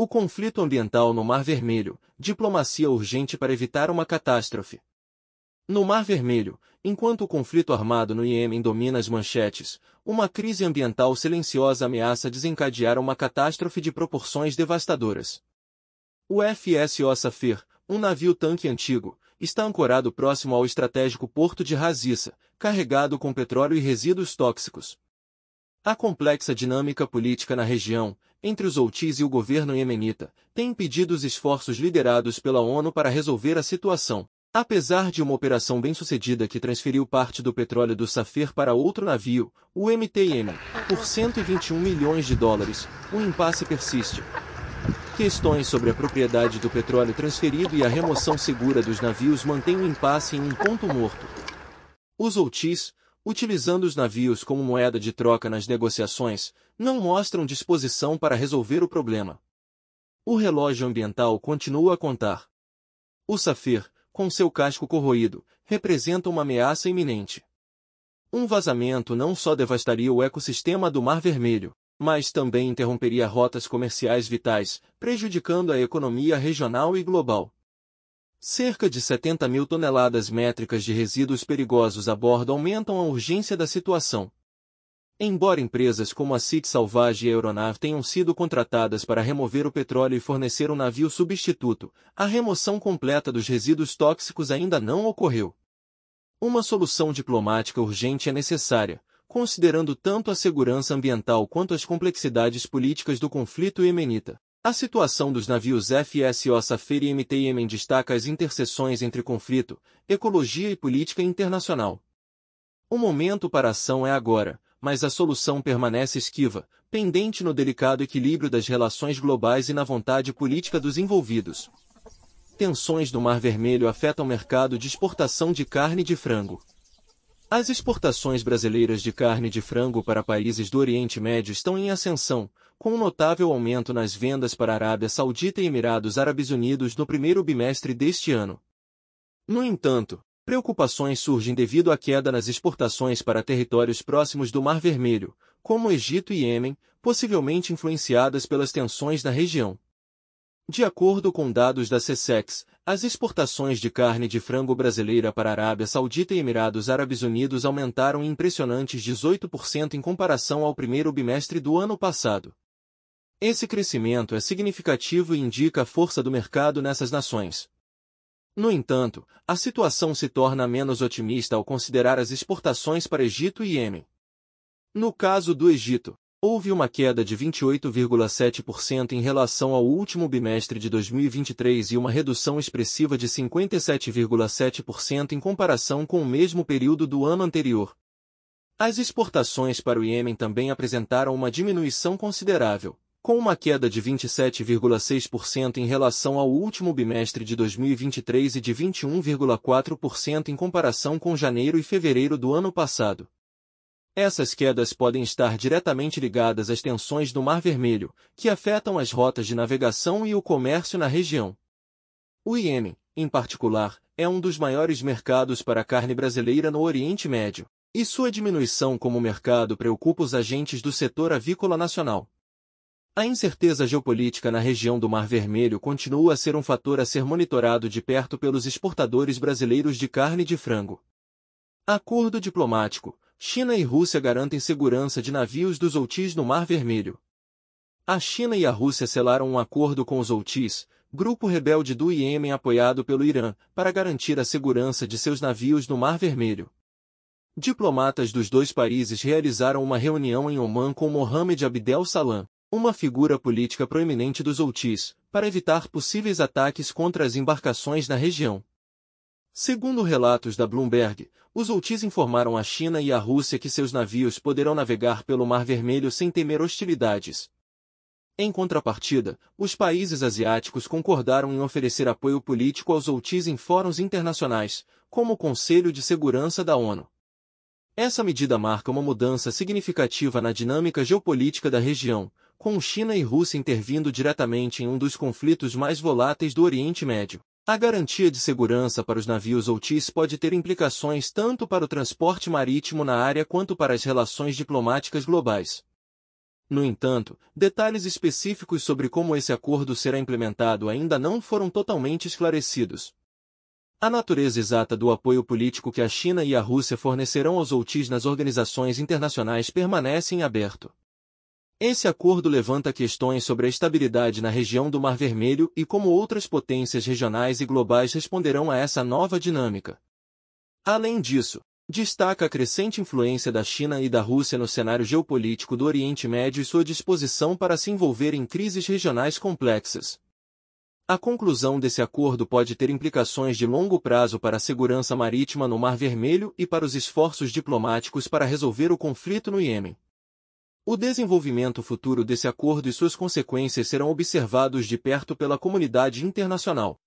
O conflito ambiental no Mar Vermelho, diplomacia urgente para evitar uma catástrofe. No Mar Vermelho, enquanto o conflito armado no Iêmen domina as manchetes, uma crise ambiental silenciosa ameaça desencadear uma catástrofe de proporções devastadoras. O FSO Safir, um navio-tanque antigo, está ancorado próximo ao estratégico porto de Raziça, carregado com petróleo e resíduos tóxicos. A complexa dinâmica política na região, entre os Houthis e o governo iemenita, tem impedido os esforços liderados pela ONU para resolver a situação. Apesar de uma operação bem-sucedida que transferiu parte do petróleo do Safir para outro navio, o MTN, por 121 milhões de dólares, o impasse persiste. Questões sobre a propriedade do petróleo transferido e a remoção segura dos navios mantêm o impasse em um ponto morto. Os Houthis, utilizando os navios como moeda de troca nas negociações, não mostram disposição para resolver o problema. O relógio ambiental continua a contar. O Safir, com seu casco corroído, representa uma ameaça iminente. Um vazamento não só devastaria o ecossistema do Mar Vermelho, mas também interromperia rotas comerciais vitais, prejudicando a economia regional e global. Cerca de 70 mil toneladas métricas de resíduos perigosos a bordo aumentam a urgência da situação. Embora empresas como a City Salvage e a Aeronav tenham sido contratadas para remover o petróleo e fornecer um navio substituto, a remoção completa dos resíduos tóxicos ainda não ocorreu. Uma solução diplomática urgente é necessária, considerando tanto a segurança ambiental quanto as complexidades políticas do conflito iemenita. A situação dos navios FSO Safira e MTM destaca as interseções entre conflito, ecologia e política internacional. O momento para a ação é agora, mas a solução permanece esquiva, pendente no delicado equilíbrio das relações globais e na vontade política dos envolvidos. Tensões do Mar Vermelho afetam o mercado de exportação de carne de frango. As exportações brasileiras de carne de frango para países do Oriente Médio estão em ascensão, com um notável aumento nas vendas para Arábia Saudita e Emirados Árabes Unidos no primeiro bimestre deste ano. No entanto, preocupações surgem devido à queda nas exportações para territórios próximos do Mar Vermelho, como Egito e Iêmen, possivelmente influenciadas pelas tensões na região. De acordo com dados da CSEX, as exportações de carne de frango brasileira para Arábia Saudita e Emirados Árabes Unidos aumentaram impressionantes 18% em comparação ao primeiro bimestre do ano passado. Esse crescimento é significativo e indica a força do mercado nessas nações. No entanto, a situação se torna menos otimista ao considerar as exportações para Egito e Iêmen. No caso do Egito, houve uma queda de 28,7% em relação ao último bimestre de 2023 e uma redução expressiva de 57,7% em comparação com o mesmo período do ano anterior. As exportações para o Iêmen também apresentaram uma diminuição considerável, com uma queda de 27,6% em relação ao último bimestre de 2023 e de 21,4% em comparação com janeiro e fevereiro do ano passado. Essas quedas podem estar diretamente ligadas às tensões do Mar Vermelho, que afetam as rotas de navegação e o comércio na região. O Iêmen, em particular, é um dos maiores mercados para a carne brasileira no Oriente Médio, e sua diminuição como mercado preocupa os agentes do setor avícola nacional. A incerteza geopolítica na região do Mar Vermelho continua a ser um fator a ser monitorado de perto pelos exportadores brasileiros de carne de frango. Acordo diplomático: China e Rússia garantem segurança de navios dos Houthis no Mar Vermelho. A China e a Rússia selaram um acordo com os Houthis, grupo rebelde do Iêmen apoiado pelo Irã, para garantir a segurança de seus navios no Mar Vermelho. Diplomatas dos dois países realizaram uma reunião em Oman com Mohammed Abdel Salam, uma figura política proeminente dos Houthis, para evitar possíveis ataques contra as embarcações na região. Segundo relatos da Bloomberg, os Houthis informaram a China e a Rússia que seus navios poderão navegar pelo Mar Vermelho sem temer hostilidades. Em contrapartida, os países asiáticos concordaram em oferecer apoio político aos Houthis em fóruns internacionais, como o Conselho de Segurança da ONU. Essa medida marca uma mudança significativa na dinâmica geopolítica da região, com China e Rússia intervindo diretamente em um dos conflitos mais voláteis do Oriente Médio. A garantia de segurança para os navios OTIS pode ter implicações tanto para o transporte marítimo na área quanto para as relações diplomáticas globais. No entanto, detalhes específicos sobre como esse acordo será implementado ainda não foram totalmente esclarecidos. A natureza exata do apoio político que a China e a Rússia fornecerão aos OTIs nas organizações internacionais permanece em aberto. Esse acordo levanta questões sobre a estabilidade na região do Mar Vermelho e como outras potências regionais e globais responderão a essa nova dinâmica. Além disso, destaca a crescente influência da China e da Rússia no cenário geopolítico do Oriente Médio e sua disposição para se envolver em crises regionais complexas. A conclusão desse acordo pode ter implicações de longo prazo para a segurança marítima no Mar Vermelho e para os esforços diplomáticos para resolver o conflito no Iêmen. O desenvolvimento futuro desse acordo e suas consequências serão observados de perto pela comunidade internacional.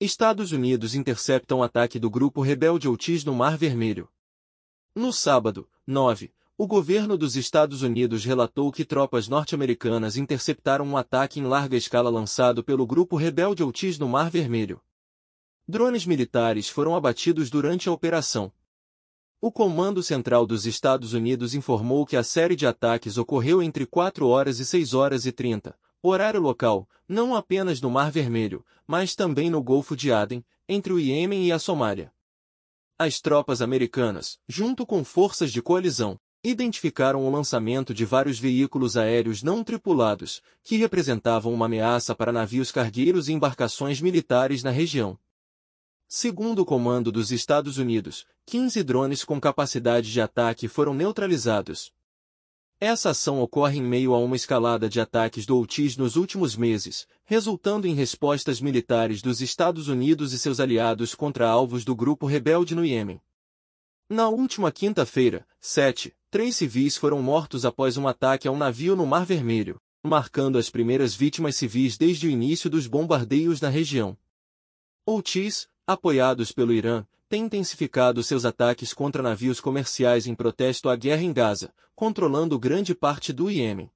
Estados Unidos interceptam ataque do grupo rebelde Houthis no Mar Vermelho. No sábado, 9, o governo dos Estados Unidos relatou que tropas norte-americanas interceptaram um ataque em larga escala lançado pelo grupo rebelde Houthis no Mar Vermelho. Drones militares foram abatidos durante a operação, o Comando Central dos Estados Unidos informou que a série de ataques ocorreu entre 4 horas e 6 horas e 30, horário local, não apenas no Mar Vermelho, mas também no Golfo de Aden, entre o Iêmen e a Somália. As tropas americanas, junto com forças de coalizão, identificaram o lançamento de vários veículos aéreos não tripulados, que representavam uma ameaça para navios cargueiros e embarcações militares na região. Segundo o comando dos Estados Unidos, 15 drones com capacidade de ataque foram neutralizados. Essa ação ocorre em meio a uma escalada de ataques do OTIS nos últimos meses, resultando em respostas militares dos Estados Unidos e seus aliados contra alvos do grupo rebelde no Iêmen. Na última quinta-feira, 7, três civis foram mortos após um ataque a um navio no Mar Vermelho, marcando as primeiras vítimas civis desde o início dos bombardeios na região. Otis, apoiados pelo Irã, têm intensificado seus ataques contra navios comerciais em protesto à guerra em Gaza, controlando grande parte do Iêmen.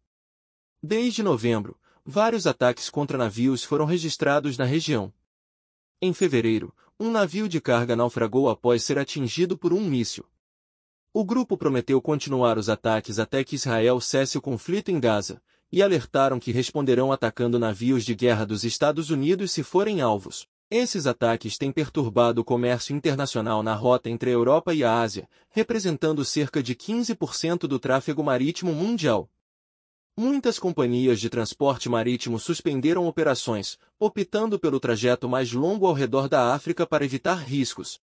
Desde novembro, vários ataques contra navios foram registrados na região. Em fevereiro, um navio de carga naufragou após ser atingido por um míssil. O grupo prometeu continuar os ataques até que Israel cesse o conflito em Gaza, e alertaram que responderão atacando navios de guerra dos Estados Unidos se forem alvos. Esses ataques têm perturbado o comércio internacional na rota entre a Europa e a Ásia, representando cerca de 15% do tráfego marítimo mundial. Muitas companhias de transporte marítimo suspenderam operações, optando pelo trajeto mais longo ao redor da África para evitar riscos,